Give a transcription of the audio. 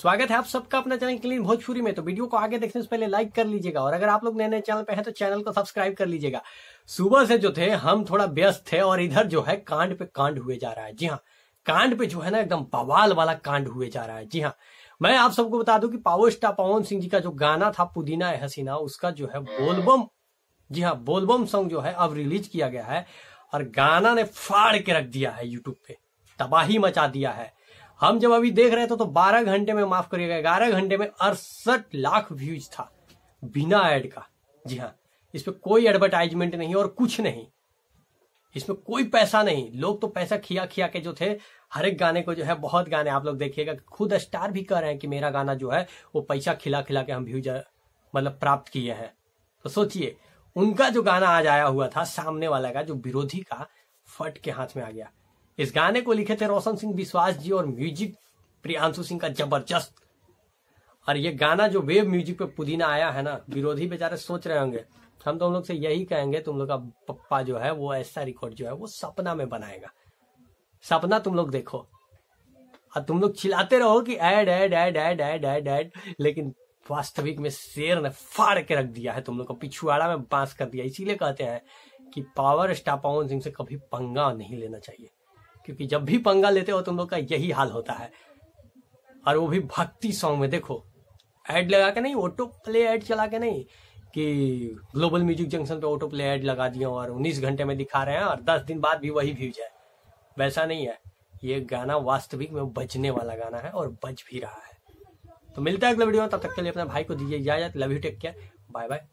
स्वागत है आप सबका अपना चैनल क्लीन भोजपुरी में तो वीडियो को आगे देखने से पहले लाइक कर लीजिएगा और अगर आप लोग नए नए चैनल पे हैं तो चैनल को सब्सक्राइब कर लीजिएगा सुबह से जो थे हम थोड़ा व्यस्त थे और इधर जो है कांड पे कांड हुए जा रहा है जी हाँ कांड पे जो है ना एकदम बवाल वाला कांड हुए जा रहा है जी हाँ मैं आप सबको बता दू की पावर स्टार पवन सिंह जी का जो गाना था पुदीना है हसीना उसका जो है बोलबम जी हाँ बोलबम सॉन्ग जो है अब रिलीज किया गया है और गाना ने फाड़ के रख दिया है यूट्यूब पे तबाही मचा दिया है हम जब अभी देख रहे थे तो 12 घंटे में माफ करिएगा ग्यारह घंटे में अड़सठ लाख व्यूज था बिना एड का जी हाँ इसमें कोई एडवर्टाइजमेंट नहीं और कुछ नहीं इसमें कोई पैसा नहीं लोग तो पैसा खिया खिया के जो थे हर एक गाने को जो है बहुत गाने आप लोग देखिएगा खुद स्टार भी कह रहे हैं कि मेरा गाना जो है वो पैसा खिला खिला के हम व्यूज मतलब प्राप्त किए हैं तो सोचिए उनका जो गाना आज आया हुआ था सामने वाला का जो विरोधी का फट के हाथ में आ गया इस गाने को लिखे थे रोशन सिंह विश्वास जी और म्यूजिक प्रियांशु सिंह का जबरदस्त और ये गाना जो वेब म्यूजिक पे पुदीना आया है ना विरोधी बेचारे सोच रहे होंगे हम तो हम लोग से यही कहेंगे तुम लोग का पप्पा जो है वो ऐसा रिकॉर्ड जो है वो सपना में बनाएगा सपना तुम लोग देखो और तुम लोग चिल्लाते रहो कि ad ad ad ad ad ad ad लेकिन वास्तविक में शेर ने फाड़ के रख दिया है तुम लोग को पिछुआड़ा में बांस कर दिया इसीलिए कहते हैं कि पावर स्टार पवन सिंह से कभी पंगा नहीं लेना चाहिए क्योंकि जब भी पंगा लेते हो तो तुम लोग का यही हाल होता है और वो भी भक्ति सॉन्ग में देखो ऐड लगा के नहीं ऑटो प्ले ऐड चला के नहीं कि ग्लोबल म्यूजिक जंक्शन पे ऑटो प्ले ऐड लगा दिया और 19 घंटे में दिखा रहे हैं और 10 दिन बाद भी वही व्यूज है वैसा नहीं है ये गाना वास्तविक में बजने वाला गाना है और बज भी रहा है तो मिलता है अगले वीडियो में तब तक के लिए अपने भाई को दीजिए इजाजत love you take care bye bye